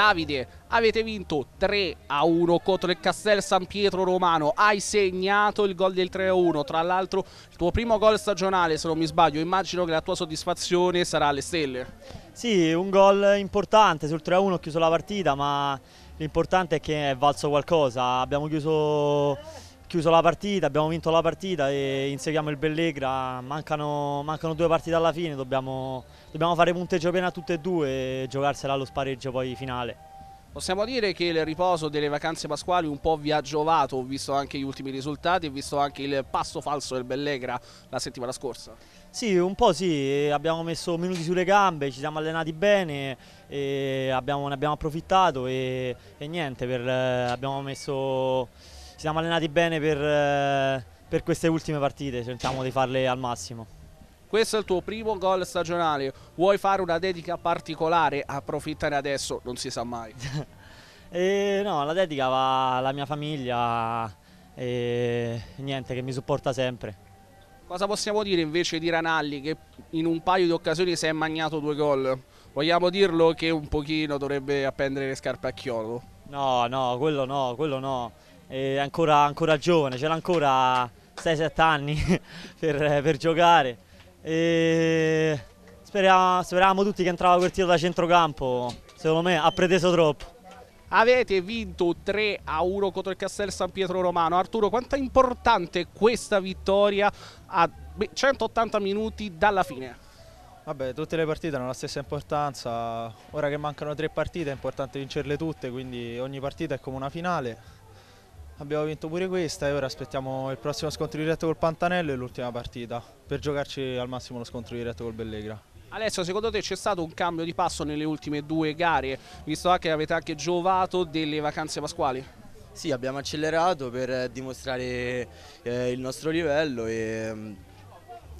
Davide, avete vinto 3 a 1 contro il Castel San Pietro Romano. Hai segnato il gol del 3 a 1. Tra l'altro, il tuo primo gol stagionale, se non mi sbaglio. Immagino che la tua soddisfazione sarà alle stelle. Sì, un gol importante. Sul 3 a 1 ho chiuso la partita, ma l'importante è che è valso qualcosa. Abbiamo chiuso, chiuso. la partita, abbiamo vinto la partita e inseguiamo il Bellegra, mancano, mancano due partite alla fine, dobbiamo, dobbiamo fare punteggio pieno a tutte e due e giocarsela allo spareggio poi finale. Possiamo dire che il riposo delle vacanze pasquali un po' vi ha giovato, ho visto anche gli ultimi risultati, ho visto anche il passo falso del Bellegra la settimana scorsa. Sì, un po' sì, abbiamo messo minuti sulle gambe, ci siamo allenati bene, abbiamo, ne abbiamo approfittato e, e niente, per, eh, abbiamo messo, ci siamo allenati bene per, eh, per queste ultime partite, cerchiamo di farle al massimo. Questo è il tuo primo gol stagionale. Vuoi fare una dedica particolare? Approfittane adesso, non si sa mai. eh, no, la dedica va alla mia famiglia e niente, che mi supporta sempre. Cosa possiamo dire invece di Ranalli che in un paio di occasioni si è magnato due gol? Vogliamo dirlo che un pochino dovrebbe appendere le scarpe a chiodo? No, no, quello no, quello no. È ancora, ancora giovane, l'ha ancora 6-7 anni per, per giocare e speriamo, speravamo tutti che entrava quel tiro da centrocampo, secondo me ha preteso troppo. Avete vinto 3 a 1 contro il Castel San Pietro Romano. Arturo, quanto è importante questa vittoria a 180 minuti dalla fine? Vabbè, tutte le partite hanno la stessa importanza. Ora che mancano tre partite è importante vincerle tutte, quindi ogni partita è come una finale abbiamo vinto pure questa e ora aspettiamo il prossimo scontro diretto col Pantanello e l'ultima partita per giocarci al massimo lo scontro diretto col Bellegra. Alessio, secondo te c'è stato un cambio di passo nelle ultime due gare, visto che avete anche giovato delle vacanze pasquali? Sì, abbiamo accelerato per dimostrare eh, il nostro livello e, mm,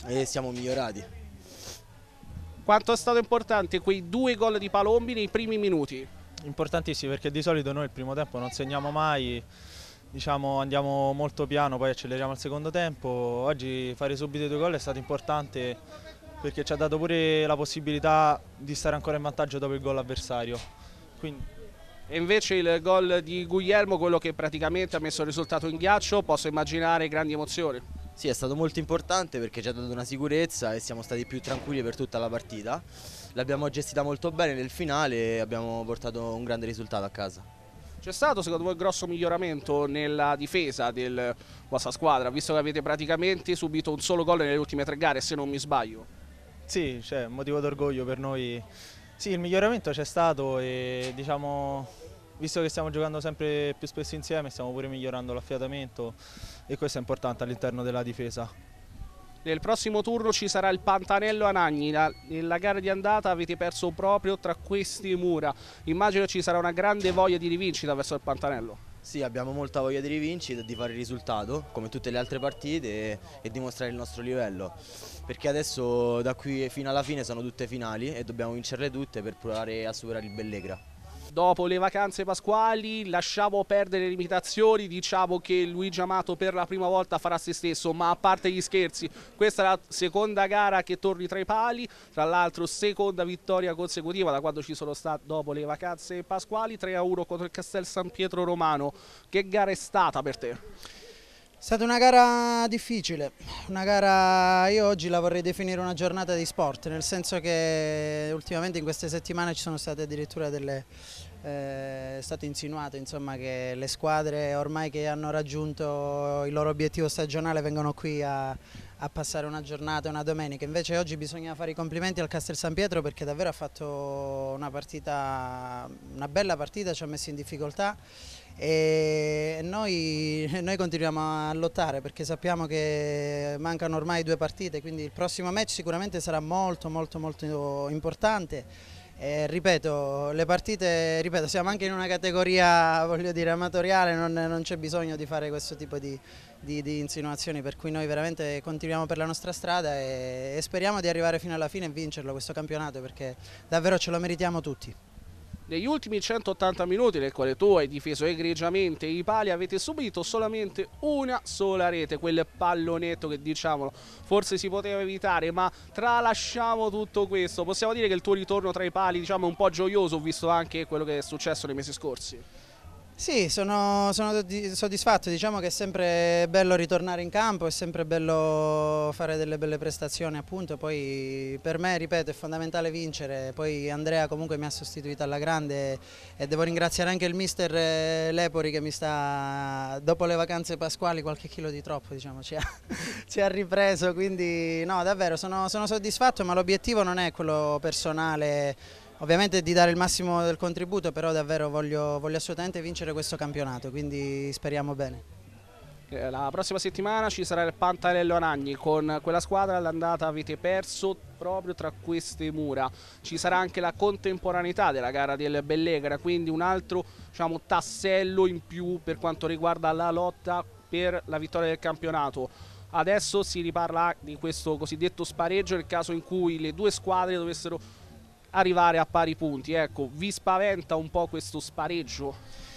e siamo migliorati. Quanto è stato importante quei due gol di Palombi nei primi minuti? Importantissimi perché di solito noi il primo tempo non segniamo mai, diciamo, andiamo molto piano, poi acceleriamo al secondo tempo. Oggi fare subito i due gol è stato importante perché ci ha dato pure la possibilità di stare ancora in vantaggio dopo il gol avversario. Quindi... E invece il gol di Guglielmo, quello che praticamente ha messo il risultato in ghiaccio, posso immaginare grandi emozioni. Sì, è stato molto importante perché ci ha dato una sicurezza e siamo stati più tranquilli per tutta la partita. L'abbiamo gestita molto bene nel finale e abbiamo portato un grande risultato a casa. C'è stato secondo voi un grosso miglioramento nella difesa della vostra squadra, visto che avete praticamente subito un solo gol nelle ultime tre gare, se non mi sbaglio? Sì, c'è cioè, un motivo d'orgoglio per noi. Sì, il miglioramento c'è stato e diciamo, visto che stiamo giocando sempre più spesso insieme, stiamo pure migliorando l'affiatamento e questo è importante all'interno della difesa. Nel prossimo turno ci sarà il Pantanello Anagni. La, nella gara di andata avete perso proprio tra questi mura. Immagino ci sarà una grande voglia di rivincita verso il Pantanello. Sì, abbiamo molta voglia di rivincita, di fare il risultato, come tutte le altre partite, e, e, dimostrare il nostro livello. Perché adesso da qui fino alla fine sono tutte finali e dobbiamo vincerle tutte per provare a superare il Bellegra. Dopo le vacanze pasquali lasciamo perdere le limitazioni, diciamo che Luigi Amato per la prima volta farà se stesso, ma a parte gli scherzi, questa è la seconda gara che torni tra i pali, tra l'altro seconda vittoria consecutiva da quando ci sono state dopo le vacanze pasquali, 3-1 contro il Castel San Pietro Romano. Che gara è stata per te? È stata una gara difficile, una gara io oggi la vorrei definire una giornata di sport, nel senso che ultimamente in queste settimane ci sono state addirittura delle eh, è stato insinuato insomma, che le squadre ormai che hanno raggiunto il loro obiettivo stagionale vengono qui a, a passare una giornata, una domenica. Invece oggi bisogna fare i complimenti al Castel San Pietro perché davvero ha fatto una partita, una bella partita, ci ha messo in difficoltà e noi, noi, continuiamo a lottare perché sappiamo che mancano ormai due partite, quindi il prossimo match sicuramente sarà molto molto molto importante eh, ripeto, le partite, ripeto, siamo anche in una categoria dire, amatoriale, non, non c'è bisogno di fare questo tipo di, di, di, insinuazioni, per cui noi veramente continuiamo per la nostra strada e, e speriamo di arrivare fino alla fine e vincerlo questo campionato perché davvero ce lo meritiamo tutti. Negli ultimi 180 minuti nel quale tu hai difeso egregiamente i pali avete subito solamente una sola rete, quel pallonetto che diciamolo forse si poteva evitare ma tralasciamo tutto questo. Possiamo dire che il tuo ritorno tra i pali diciamo è un po' gioioso visto anche quello che è successo nei mesi scorsi. Sì, sono, sono, soddisfatto, diciamo che è sempre bello ritornare in campo, è sempre bello fare delle belle prestazioni appunto, poi per me, ripeto, è fondamentale vincere, poi Andrea comunque mi ha sostituito alla grande e devo ringraziare anche il mister eh, Lepori che mi sta, dopo le vacanze pasquali, qualche chilo di troppo diciamo, ci, ha, ci ha ripreso, quindi no davvero sono, sono soddisfatto ma l'obiettivo non è quello personale, ovviamente di dare il massimo del contributo, però davvero voglio, voglio assolutamente vincere questo campionato, quindi speriamo bene. Eh, la prossima settimana ci sarà il Pantarello Anagni, con quella squadra all'andata avete perso proprio tra queste mura. Ci sarà anche la contemporaneità della gara del Bellegra, quindi un altro diciamo, tassello in più per quanto riguarda la lotta per la vittoria del campionato. Adesso si riparla di questo cosiddetto spareggio nel caso in cui le due squadre dovessero arrivare a pari punti. Ecco, vi spaventa un po' questo spareggio?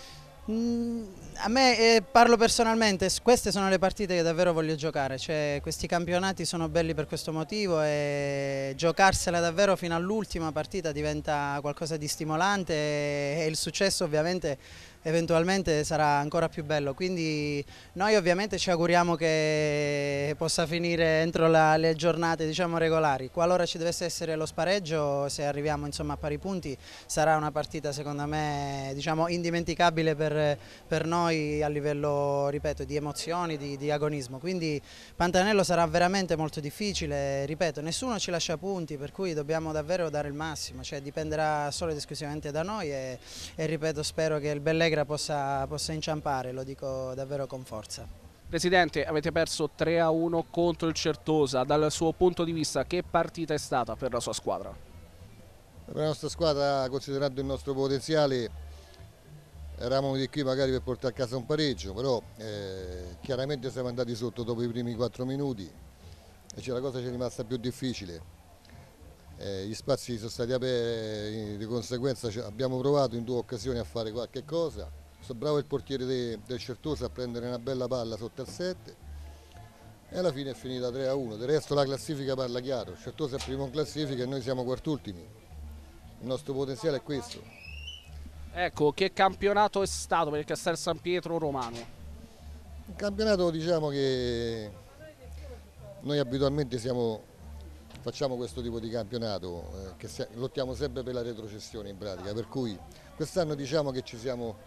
Mm, a me eh, parlo personalmente, queste sono le partite che davvero voglio giocare, cioè, questi campionati sono belli per questo motivo e giocarsela davvero fino all'ultima partita diventa qualcosa di stimolante e il successo ovviamente eventualmente sarà ancora più bello. Quindi noi ovviamente ci auguriamo che possa finire entro la, le giornate diciamo, regolari. Qualora ci dovesse essere lo spareggio, se arriviamo insomma, a pari punti, sarà una partita secondo me diciamo, indimenticabile per, per, noi a livello ripeto, di emozioni, di, di agonismo. Quindi Pantanello sarà veramente molto difficile, ripeto, nessuno ci lascia punti, per cui dobbiamo davvero dare il massimo, cioè dipenderà solo ed esclusivamente da noi e, e ripeto spero che il Bellega Allegra possa, possa inciampare, lo dico davvero con forza. Presidente, avete perso 3-1 contro il Certosa, dal suo punto di vista che partita è stata per la sua squadra? Per la nostra squadra, considerando il nostro potenziale, eravamo di qui magari per portare a casa un pareggio, però eh, chiaramente siamo andati sotto dopo i primi 4 minuti e cioè, la cosa ci è rimasta più difficile eh, gli spazi sono stati aperti, di conseguenza abbiamo provato in due occasioni a fare qualche cosa. Sono bravo il portiere de, del Certosa a prendere una bella palla sotto al 7 e alla fine è finita 3 a 1. Del resto la classifica parla chiaro, Certosa è primo in classifica e noi siamo quartultimi. Il nostro potenziale è questo. Ecco, che campionato è stato per il Castel San Pietro Romano? Un campionato diciamo che noi abitualmente siamo facciamo questo tipo di campionato, eh, se, lottiamo sempre per la retrocessione in pratica, per cui quest'anno diciamo che ci siamo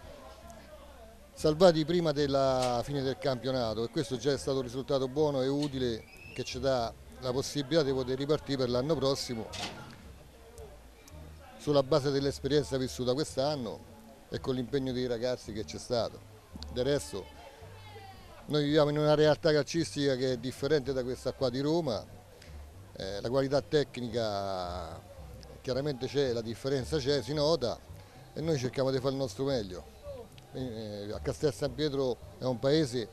salvati prima della fine del campionato e questo già è stato un risultato buono e utile che ci dà la possibilità di poter ripartire per l'anno prossimo sulla base dell'esperienza vissuta quest'anno e con l'impegno dei ragazzi che c'è stato. Del resto noi viviamo in una realtà calcistica che è differente da questa qua di Roma, eh, la qualità tecnica chiaramente c'è, la differenza c'è, si nota e noi cerchiamo di fare il nostro meglio. Eh, a Castel San Pietro è un paese eh,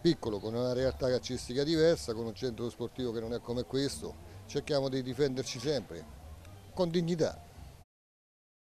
piccolo, con una realtà calcistica diversa, con un centro sportivo che non è come questo, cerchiamo di difenderci sempre, con dignità.